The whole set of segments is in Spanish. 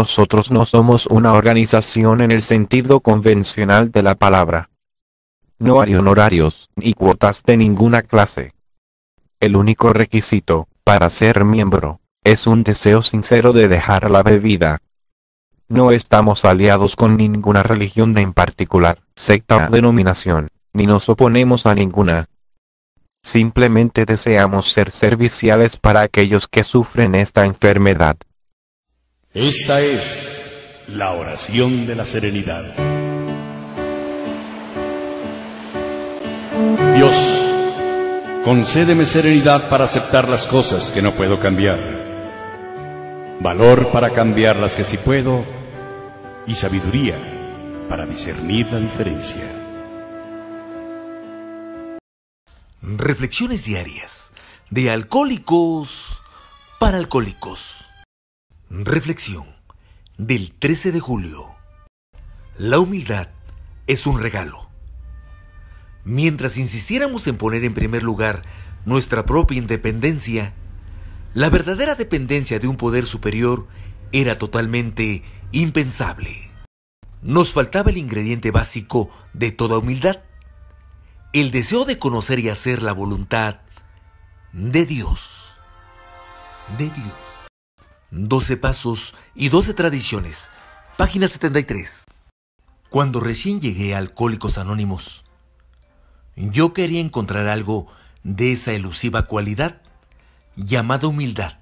nosotros no somos una organización en el sentido convencional de la palabra. No hay honorarios, ni cuotas de ninguna clase. El único requisito, para ser miembro, es un deseo sincero de dejar la bebida. No estamos aliados con ninguna religión en particular, secta o denominación, ni nos oponemos a ninguna. Simplemente deseamos ser serviciales para aquellos que sufren esta enfermedad. Esta es la oración de la serenidad. Dios, concédeme serenidad para aceptar las cosas que no puedo cambiar, valor para cambiar las que sí puedo y sabiduría para discernir la diferencia. Reflexiones diarias de alcohólicos para alcohólicos. Reflexión del 13 de julio. La humildad es un regalo. Mientras insistiéramos en poner en primer lugar nuestra propia independencia, la verdadera dependencia de un poder superior era totalmente impensable. Nos faltaba el ingrediente básico de toda humildad, el deseo de conocer y hacer la voluntad de Dios. De Dios. 12 Pasos y 12 Tradiciones, página 73. Cuando recién llegué a Alcohólicos Anónimos, yo quería encontrar algo de esa elusiva cualidad llamada humildad.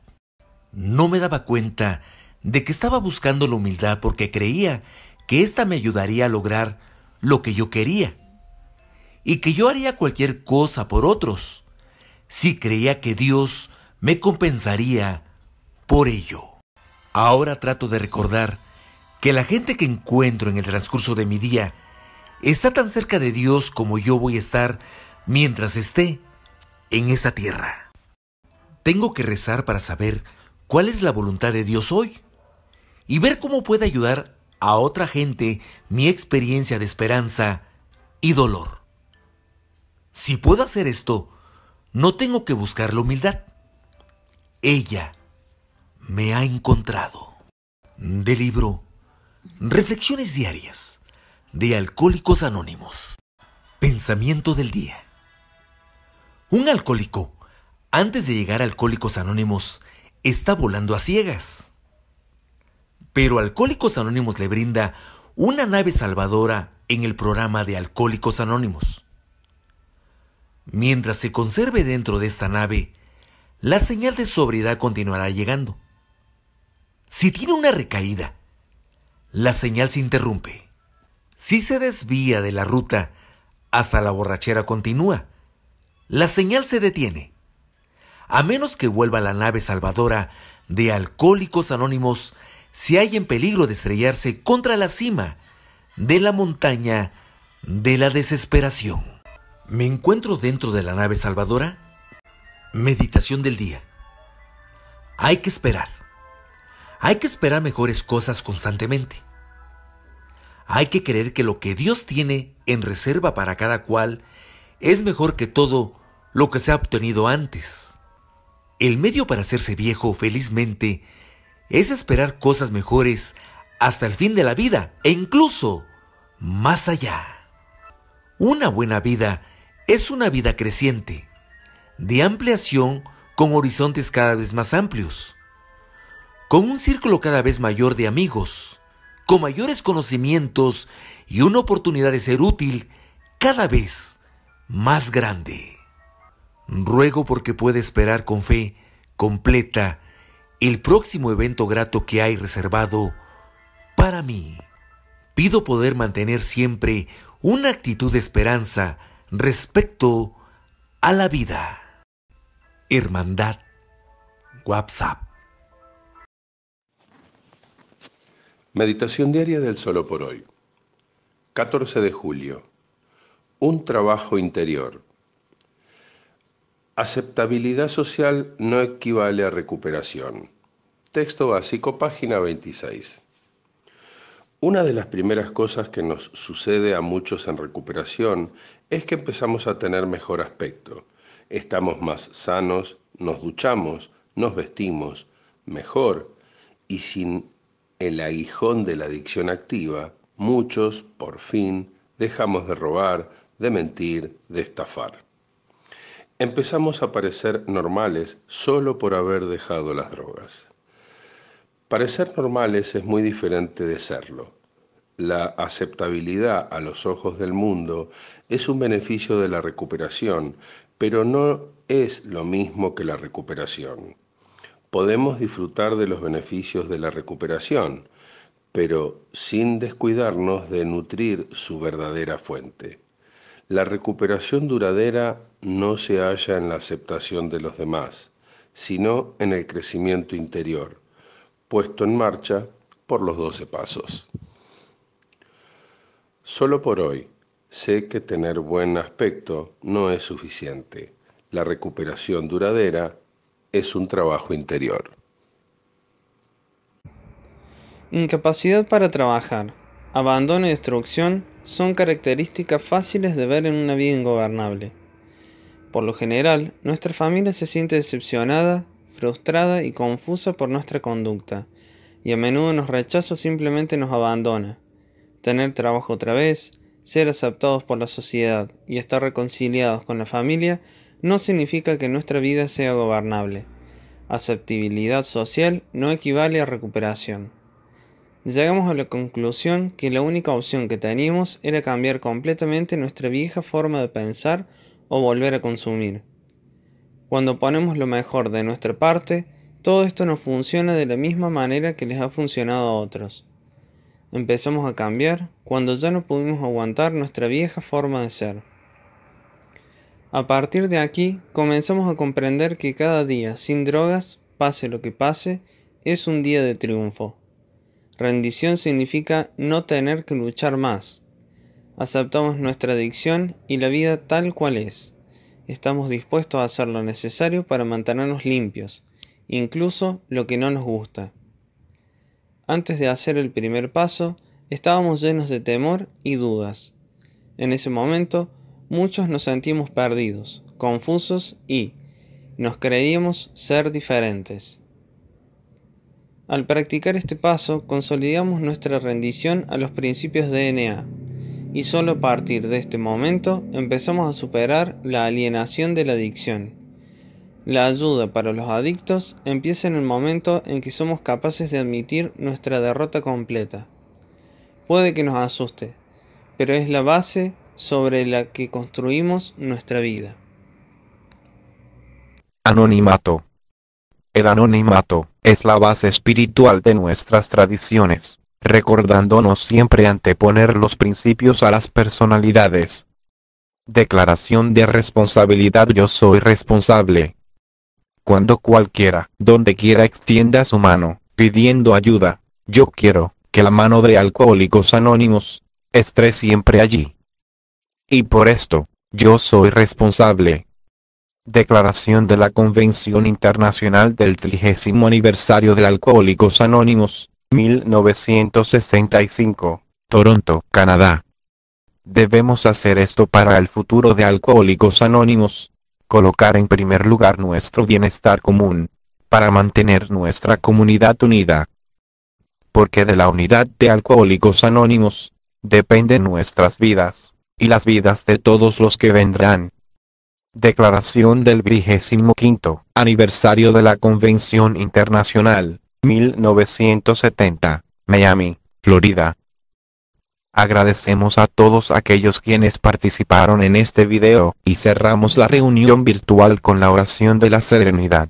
No me daba cuenta de que estaba buscando la humildad porque creía que ésta me ayudaría a lograr lo que yo quería y que yo haría cualquier cosa por otros. Si creía que Dios me compensaría por ello. Ahora trato de recordar que la gente que encuentro en el transcurso de mi día está tan cerca de Dios como yo voy a estar mientras esté en esta tierra. Tengo que rezar para saber cuál es la voluntad de Dios hoy y ver cómo puede ayudar a otra gente mi experiencia de esperanza y dolor. Si puedo hacer esto, no tengo que buscar la humildad. Ella me ha encontrado. De libro Reflexiones Diarias de Alcohólicos Anónimos. Pensamiento del día. Un alcohólico, antes de llegar a Alcohólicos Anónimos, está volando a ciegas. Pero Alcohólicos Anónimos le brinda una nave salvadora en el programa de Alcohólicos Anónimos. Mientras se conserve dentro de esta nave, la señal de sobriedad continuará llegando. Si tiene una recaída, la señal se interrumpe. Si se desvía de la ruta hasta la borrachera continúa, la señal se detiene. A menos que vuelva la nave salvadora de Alcohólicos Anónimos, se hay en peligro de estrellarse contra la cima de la montaña de la desesperación. Me encuentro dentro de la nave salvadora. Meditación del día. Hay que esperar. Hay que esperar mejores cosas constantemente. Hay que creer que lo que Dios tiene en reserva para cada cual es mejor que todo lo que se ha obtenido antes. El medio para hacerse viejo felizmente es esperar cosas mejores hasta el fin de la vida e incluso más allá. Una buena vida es una vida creciente, de ampliación con horizontes cada vez más amplios con un círculo cada vez mayor de amigos, con mayores conocimientos y una oportunidad de ser útil cada vez más grande. Ruego porque pueda esperar con fe completa el próximo evento grato que hay reservado para mí. Pido poder mantener siempre una actitud de esperanza respecto a la vida. Hermandad WhatsApp. Meditación diaria del solo por hoy. 14 de julio. Un trabajo interior. Aceptabilidad social no equivale a recuperación. Texto básico, página 26. Una de las primeras cosas que nos sucede a muchos en recuperación es que empezamos a tener mejor aspecto. Estamos más sanos, nos duchamos, nos vestimos mejor y sin el aguijón de la adicción activa, muchos, por fin, dejamos de robar, de mentir, de estafar. Empezamos a parecer normales solo por haber dejado las drogas. Parecer normales es muy diferente de serlo. La aceptabilidad a los ojos del mundo es un beneficio de la recuperación, pero no es lo mismo que la recuperación podemos disfrutar de los beneficios de la recuperación, pero sin descuidarnos de nutrir su verdadera fuente. La recuperación duradera no se halla en la aceptación de los demás, sino en el crecimiento interior, puesto en marcha por los doce pasos. Solo por hoy sé que tener buen aspecto no es suficiente. La recuperación duradera es un trabajo interior. Incapacidad para trabajar, abandono y destrucción son características fáciles de ver en una vida ingobernable. Por lo general, nuestra familia se siente decepcionada, frustrada y confusa por nuestra conducta, y a menudo nos rechaza o simplemente nos abandona. Tener trabajo otra vez, ser aceptados por la sociedad y estar reconciliados con la familia no significa que nuestra vida sea gobernable. Aceptibilidad social no equivale a recuperación. Llegamos a la conclusión que la única opción que teníamos era cambiar completamente nuestra vieja forma de pensar o volver a consumir. Cuando ponemos lo mejor de nuestra parte, todo esto no funciona de la misma manera que les ha funcionado a otros. Empezamos a cambiar cuando ya no pudimos aguantar nuestra vieja forma de ser. A partir de aquí comenzamos a comprender que cada día sin drogas, pase lo que pase, es un día de triunfo. Rendición significa no tener que luchar más. Aceptamos nuestra adicción y la vida tal cual es. Estamos dispuestos a hacer lo necesario para mantenernos limpios, incluso lo que no nos gusta. Antes de hacer el primer paso, estábamos llenos de temor y dudas. En ese momento, muchos nos sentimos perdidos, confusos y nos creíamos ser diferentes. Al practicar este paso, consolidamos nuestra rendición a los principios de DNA, y solo a partir de este momento empezamos a superar la alienación de la adicción. La ayuda para los adictos empieza en el momento en que somos capaces de admitir nuestra derrota completa. Puede que nos asuste, pero es la base sobre la que construimos nuestra vida. Anonimato. El anonimato es la base espiritual de nuestras tradiciones, recordándonos siempre anteponer los principios a las personalidades. Declaración de responsabilidad Yo soy responsable. Cuando cualquiera, donde quiera extienda su mano, pidiendo ayuda, yo quiero que la mano de Alcohólicos Anónimos esté siempre allí. Y por esto, yo soy responsable. Declaración de la Convención Internacional del Trigésimo Aniversario de Alcohólicos Anónimos, 1965, Toronto, Canadá. Debemos hacer esto para el futuro de Alcohólicos Anónimos. Colocar en primer lugar nuestro bienestar común, para mantener nuestra comunidad unida. Porque de la unidad de Alcohólicos Anónimos, dependen nuestras vidas y las vidas de todos los que vendrán. Declaración del 25 aniversario de la Convención Internacional, 1970, Miami, Florida. Agradecemos a todos aquellos quienes participaron en este video y cerramos la reunión virtual con la oración de la serenidad.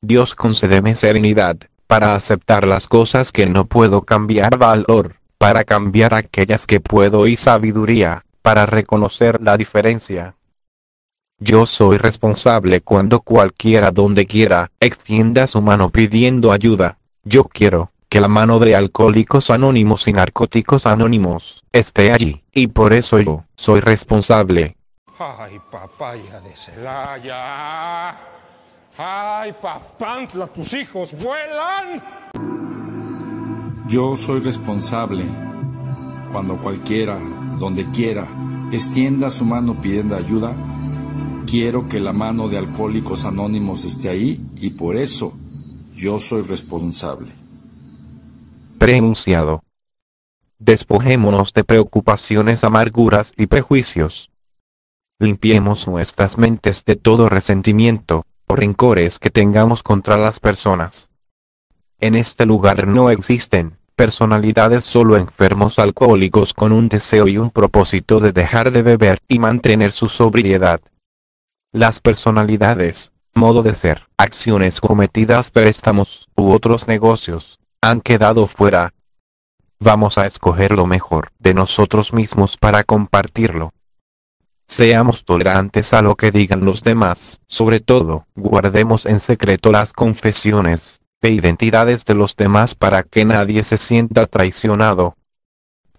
Dios concédeme serenidad para aceptar las cosas que no puedo cambiar valor para cambiar aquellas que puedo y sabiduría, para reconocer la diferencia. Yo soy responsable cuando cualquiera donde quiera extienda su mano pidiendo ayuda. Yo quiero que la mano de Alcohólicos Anónimos y Narcóticos Anónimos esté allí, y por eso yo soy responsable. Ay, papaya de Celaya. Ay, papantla, tus hijos vuelan. Yo soy responsable cuando cualquiera, donde quiera, extienda su mano pidiendo ayuda. Quiero que la mano de Alcohólicos Anónimos esté ahí y por eso yo soy responsable. Prenunciado. Despojémonos de preocupaciones, amarguras y prejuicios. Limpiemos nuestras mentes de todo resentimiento, o rencores que tengamos contra las personas. En este lugar no existen personalidades solo enfermos alcohólicos con un deseo y un propósito de dejar de beber y mantener su sobriedad. Las personalidades, modo de ser, acciones cometidas, préstamos u otros negocios, han quedado fuera. Vamos a escoger lo mejor de nosotros mismos para compartirlo. Seamos tolerantes a lo que digan los demás, sobre todo, guardemos en secreto las confesiones, e identidades de los demás para que nadie se sienta traicionado.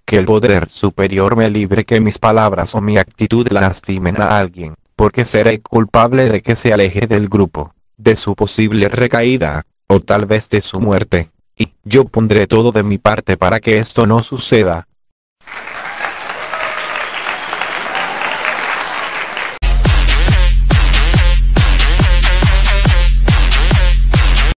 Que el poder superior me libre que mis palabras o mi actitud lastimen a alguien, porque seré culpable de que se aleje del grupo, de su posible recaída, o tal vez de su muerte, y yo pondré todo de mi parte para que esto no suceda.